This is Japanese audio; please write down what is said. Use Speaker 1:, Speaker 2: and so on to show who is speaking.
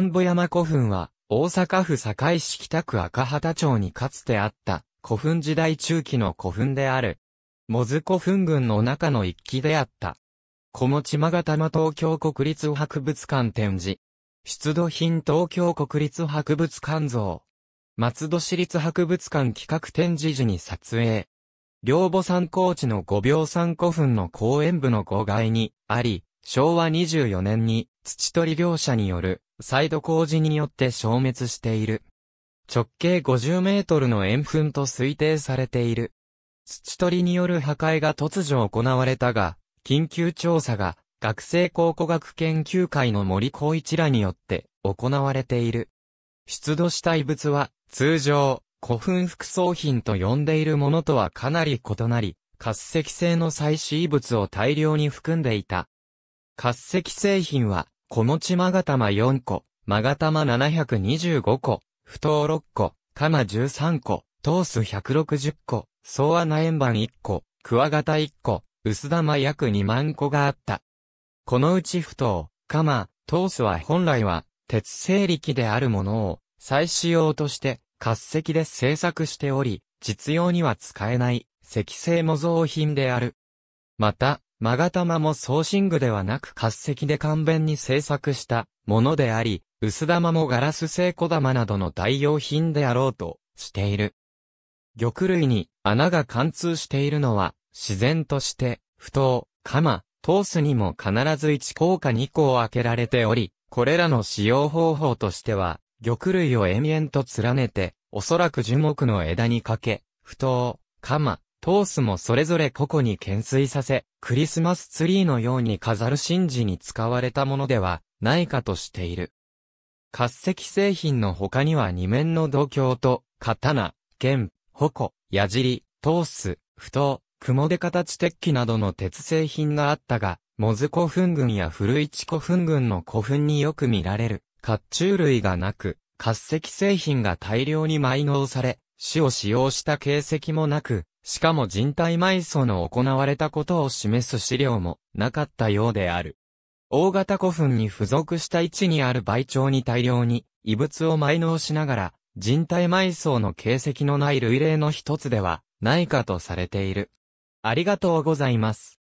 Speaker 1: 本部山古墳は、大阪府堺市北区赤畑町にかつてあった古墳時代中期の古墳である。モズ古墳群の中の一基であった。小持間形の東京国立博物館展示。出土品東京国立博物館像。松戸市立博物館企画展示時に撮影。両母山高地の五秒山古墳の公園部の5階にあり、昭和24年に土取り業者による再度工事によって消滅している。直径50メートルの円墳と推定されている。土取りによる破壊が突如行われたが、緊急調査が学生考古学研究会の森光一らによって行われている。出土した遺物は通常古墳副葬品と呼んでいるものとはかなり異なり、活石製の採取遺物を大量に含んでいた。活石製品は小持まがたま4個、まがたま725個、不当6個、かま13個、トース160個、総穴円盤1個、クワガタ1個、薄玉約2万個があった。このうち不当、かま、トースは本来は、鉄製力であるものを、再使用として、活石で製作しており、実用には使えない、石製模造品である。また、マガタマもソーシングではなく滑石で簡便に製作したものであり、薄玉もガラス製小玉などの代用品であろうとしている。玉類に穴が貫通しているのは自然として、不当、鎌、通すにも必ず1項か2を開けられており、これらの使用方法としては、玉類を延々と連ねて、おそらく樹木の枝にかけ、不当、鎌、トースもそれぞれ個々に懸垂させ、クリスマスツリーのように飾る神事に使われたものではないかとしている。滑石製品の他には二面の銅鏡と、刀、剣、矛、矢尻、トース、不刀、雲出形鉄器などの鉄製品があったが、モズ古墳群や古市古墳群の古墳によく見られる、甲冑類がなく、滑石製品が大量に埋納され、死を使用した形跡もなく、しかも人体埋葬の行われたことを示す資料もなかったようである。大型古墳に付属した位置にある倍長に大量に遺物を埋納しながら、人体埋葬の形跡のない類例の一つではないかとされている。ありがとうございます。